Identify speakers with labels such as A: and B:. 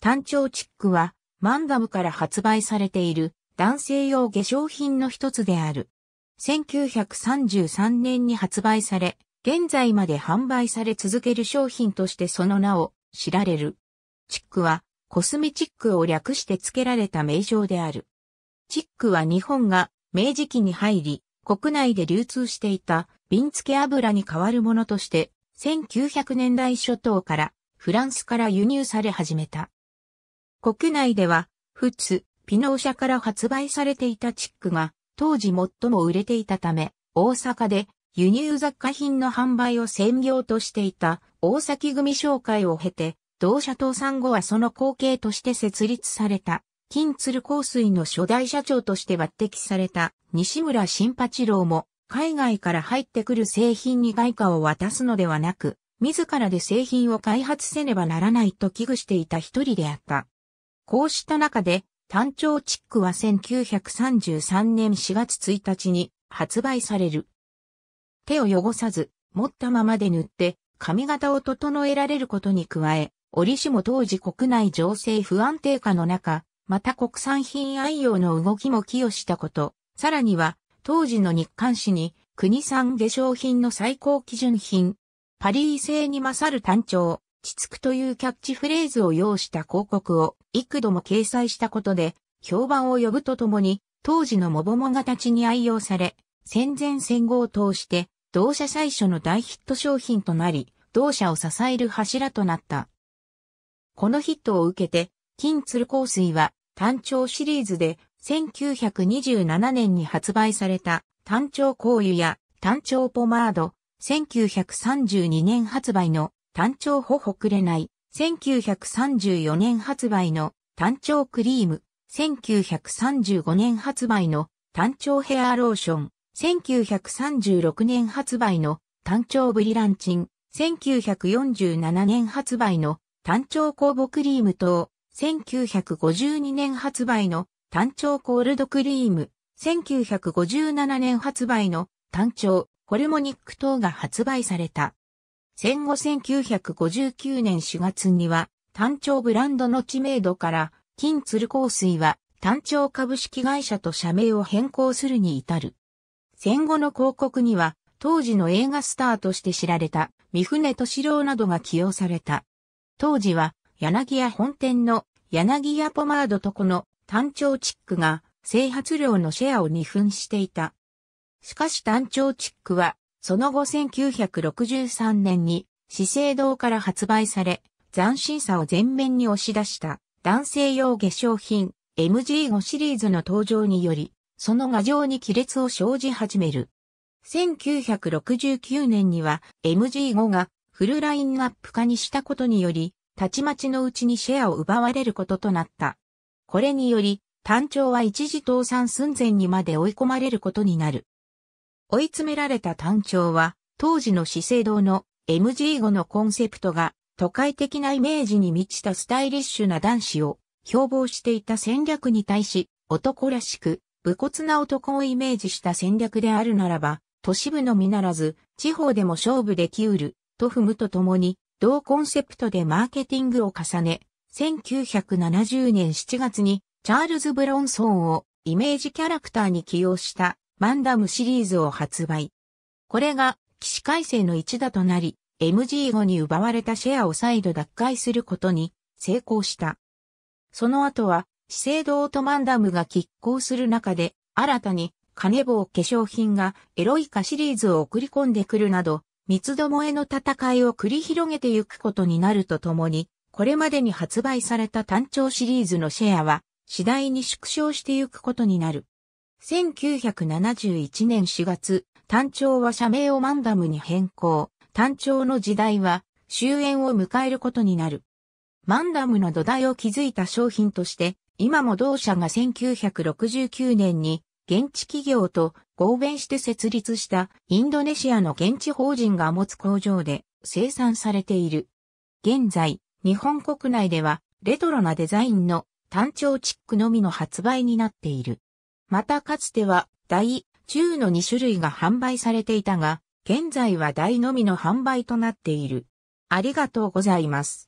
A: 単調チックは、マンダムから発売されている男性用化粧品の一つである。1933年に発売され、現在まで販売され続ける商品としてその名を知られる。チックはコスメチックを略して付けられた名称である。チックは日本が明治期に入り、国内で流通していた瓶付け油に代わるものとして、1900年代初頭からフランスから輸入され始めた。国内では、普通、ピノー社から発売されていたチックが、当時最も売れていたため、大阪で輸入雑貨品の販売を専業としていた大崎組紹介を経て、同社倒産後はその後継として設立された、金鶴香水の初代社長として抜擢された西村新八郎も、海外から入ってくる製品に外貨を渡すのではなく、自らで製品を開発せねばならないと危惧していた一人であった。こうした中で、単調チックは1933年4月1日に発売される。手を汚さず、持ったままで塗って、髪型を整えられることに加え、折しも当時国内情勢不安定化の中、また国産品愛用の動きも寄与したこと、さらには、当時の日刊誌に、国産化粧品の最高基準品、パリー製に勝る単調、ちつくというキャッチフレーズを要した広告を幾度も掲載したことで、評判を呼ぶとともに、当時のモボモガたちに愛用され、戦前戦後を通して、同社最初の大ヒット商品となり、同社を支える柱となった。このヒットを受けて、金鶴香水は単調シリーズで1927年に発売された単調香油や単調ポマード、1932年発売の単調ほほくれない、1934年発売の単調クリーム、1935年発売の単調ヘアローション、1936年発売の単調ブリランチン、1947年発売の単調酵母クリーム等、1952年発売の単調コールドクリーム、1957年発売の単調ホルモニック等が発売された。戦後1959年4月には、単調ブランドの知名度から、金鶴香水は単調株式会社と社名を変更するに至る。戦後の広告には、当時の映画スターとして知られた三船敏郎などが起用された。当時は、柳屋本店の柳屋ポマードとこの単調チックが整髪量のシェアを二分していた。しかし単調チックはその後1963年に資生堂から発売され、斬新さを前面に押し出した男性用化粧品 MG5 シリーズの登場により、その画像に亀裂を生じ始める。1969年には MG5 がフルラインナップ化にしたことにより、たちまちのうちにシェアを奪われることとなった。これにより、単調は一時倒産寸前にまで追い込まれることになる。追い詰められた単調は、当時の資生堂の MG5 のコンセプトが、都会的なイメージに満ちたスタイリッシュな男子を標榜していた戦略に対し、男らしく、武骨な男をイメージした戦略であるならば、都市部のみならず、地方でも勝負できうる、と踏むとともに、同コンセプトでマーケティングを重ね、1970年7月に、チャールズ・ブロンソンをイメージキャラクターに起用したマンダムシリーズを発売。これが、起死回生の一打となり、MG5 に奪われたシェアを再度奪回することに成功した。その後は、資生堂とマンダムが拮抗する中で、新たに、金棒化粧品がエロイカシリーズを送り込んでくるなど、三つどもえの戦いを繰り広げてゆくことになるとともに、これまでに発売された単調シリーズのシェアは、次第に縮小してゆくことになる。1971年4月、単調は社名をマンダムに変更。単調の時代は終焉を迎えることになる。マンダムの土台を築いた商品として、今も同社が1969年に現地企業と合弁して設立したインドネシアの現地法人が持つ工場で生産されている。現在、日本国内ではレトロなデザインの単調チックのみの発売になっている。またかつては大、中の2種類が販売されていたが、現在は大のみの販売となっている。ありがとうございます。